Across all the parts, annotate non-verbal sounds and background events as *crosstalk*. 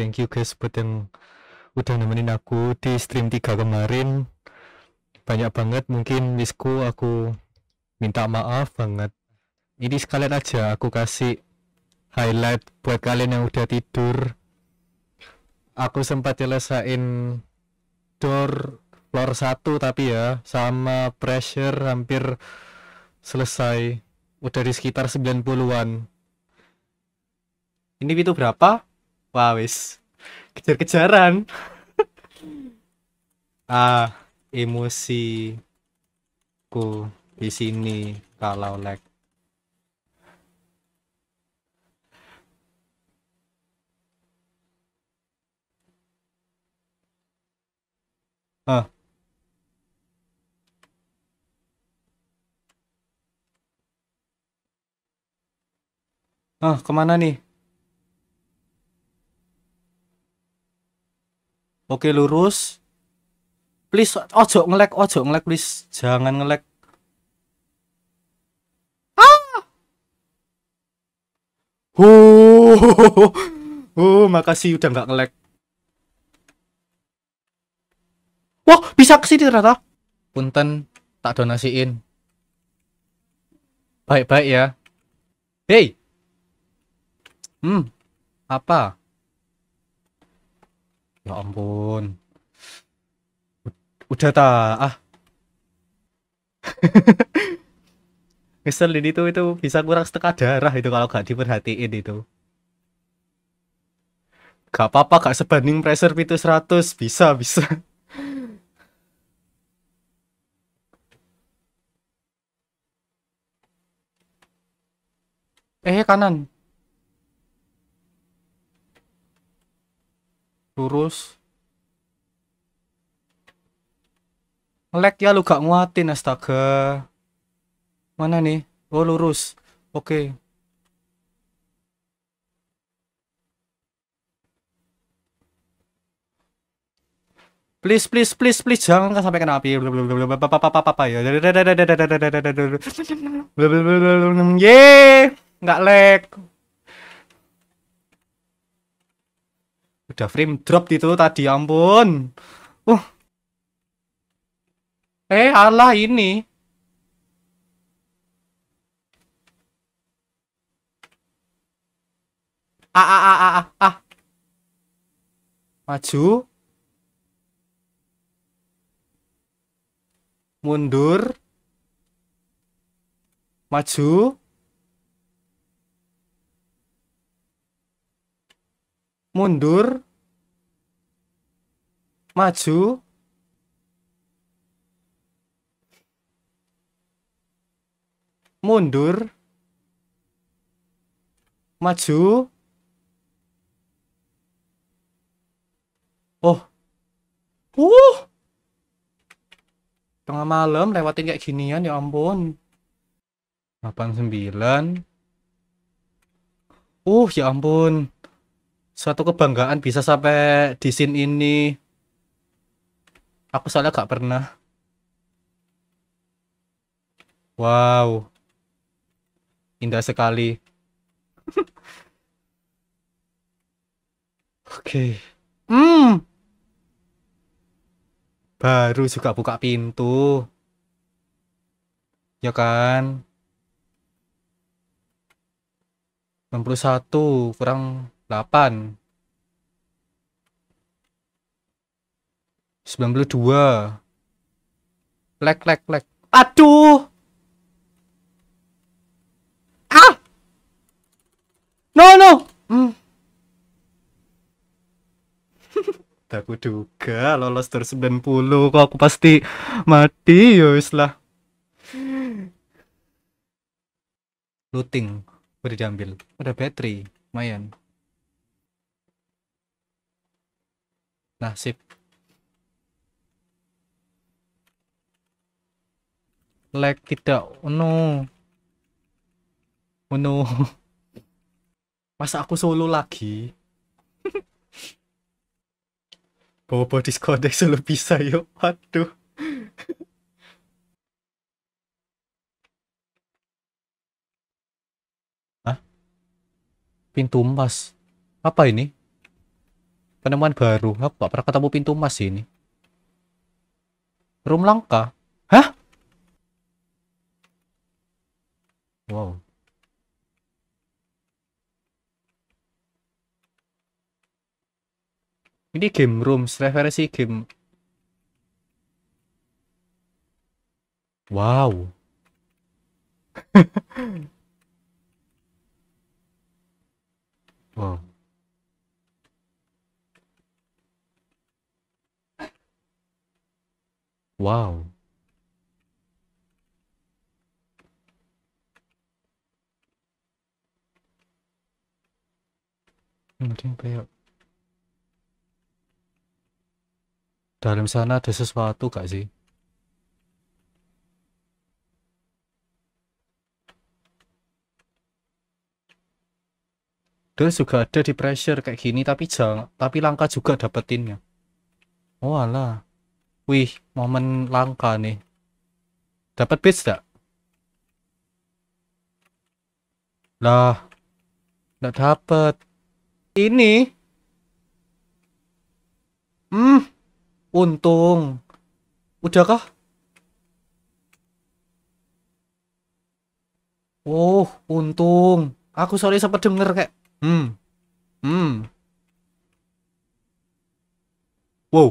thank you guys buat yang udah nemenin aku di stream 3 kemarin banyak banget mungkin misku aku minta maaf banget ini sekalian aja aku kasih highlight buat kalian yang udah tidur aku sempat nyelesain door floor 1 tapi ya sama pressure hampir selesai udah di sekitar 90-an ini pintu berapa? wah wis kejar-kejaran *laughs* ah emosi ku di sini kalau lag ah ah kemana nih oke lurus please ojo ngelek ojo ngelek please jangan ngelek ah oh, *laughs* oh, makasih udah nggak ngelek wah bisa kesini ternyata punten tak donasiin baik-baik ya hey hmm apa Ya ampun. Udah ta, ah. *laughs* ini tuh itu bisa kurang setengah darah itu kalau gak diperhatiin itu. Gak apa-apa gak sebanding pressure pintu 100 bisa bisa. *laughs* eh kanan lurus lag ya lu gak nguatin astaga mana nih oh lurus oke please please please please jangan sampai kena api ya ye nggak lag udah frame drop itu tadi ya ampun uh eh Allah ini ah ah ah ah ah, ah. maju mundur maju mundur maju mundur maju oh uh tengah malam lewatin kayak ginian ya ampun 89 uh ya ampun suatu kebanggaan bisa sampai di scene ini Aku soalnya gak pernah. Wow. Indah sekali. *laughs* Oke. Okay. Hmm. Baru juga buka pintu. Ya kan? 61 kurang 8. 92 lag lag lag aduh ah no no hmm. tak *laughs* duga lolos tur 90 kok aku pasti mati ya lah looting udah diambil ada baterai lumayan nah sip lag tidak oh no oh masa aku solo lagi *laughs* bawa bawa discord solo bisa yuk aduh Hah? pintu emas apa ini penemuan baru aku gak pernah ketemu pintu emas ini rum langka Wow. Ini game rooms, referensi game. Wow. wow. Wow. Hmm, yang penting peyok dalam sana ada sesuatu gak sih Dia juga ada di pressure kayak gini tapi jangan tapi langka juga dapetinnya oh alah wih momen langka nih dapat base gak lah nggak dapat ini hmm untung kah oh untung aku sorry sempat denger kayak hmm hmm wow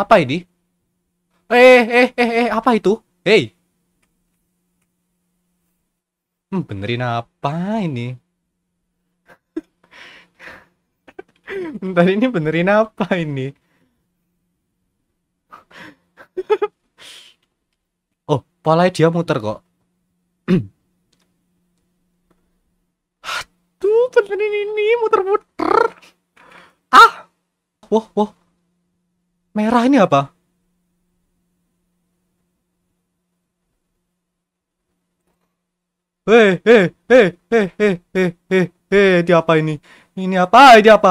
apa ini eh eh eh eh apa itu hey hmm benerin apa ini Bentar ini benerin apa ini? oh, polanya dia muter kok. Aduh, benerin ini muter-muter. Ah. Wah, wah. Merah ini apa? Hei, hei, hei, hei, hei, hei, hei, hei, hei, apa ini? Ini apa? Ini apa?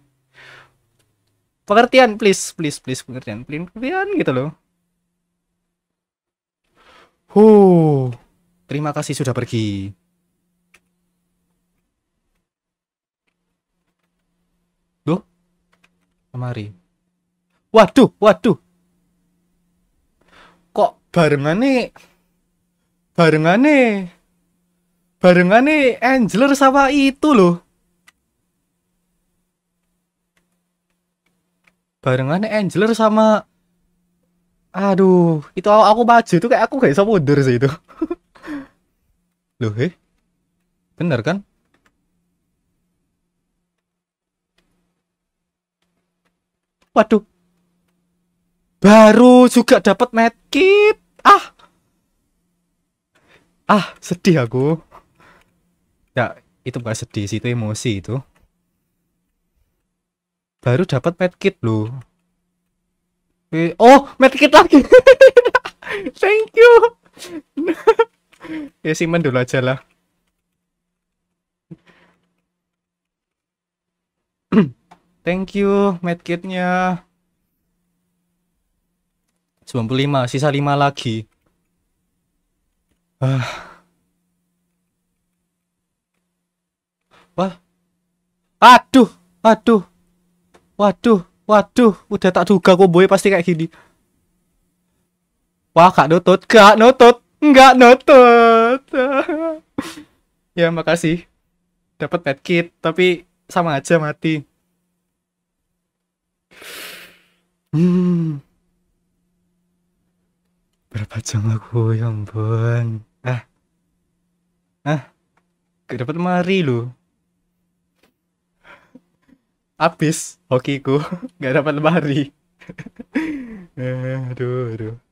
pengertian please please please pengertian pengertian gitu loh Hu, terima kasih sudah pergi. Duh, kemari. Waduh, waduh. Kok barengan nih? Barengan nih? Barengan nih Angel sama itu loh. barengan Angeler sama aduh itu aku maju itu kayak aku gak bisa mundur sih itu *laughs* loh heh bener kan waduh baru juga dapat medkit ah ah sedih aku ya itu gak sedih sih itu emosi itu baru dapat medkit lo, oh medkit lagi *laughs* thank you ya simen dulu aja lah *clears throat* thank you medkitnya 95 sisa 5 lagi ah. wah aduh aduh Waduh, waduh, udah tak duga kok boy pasti kayak gini. Wah, Kak Nutut, Kak Nutut, nggak Nutut. *laughs* ya, makasih. Dapat pet kit, tapi sama aja mati. Hmm. Berapa jam aku, yang ampun. Ah. Ah. Gak dapat mari loh habis hokiku *laughs* nggak dapat lemari *laughs* eh, aduh aduh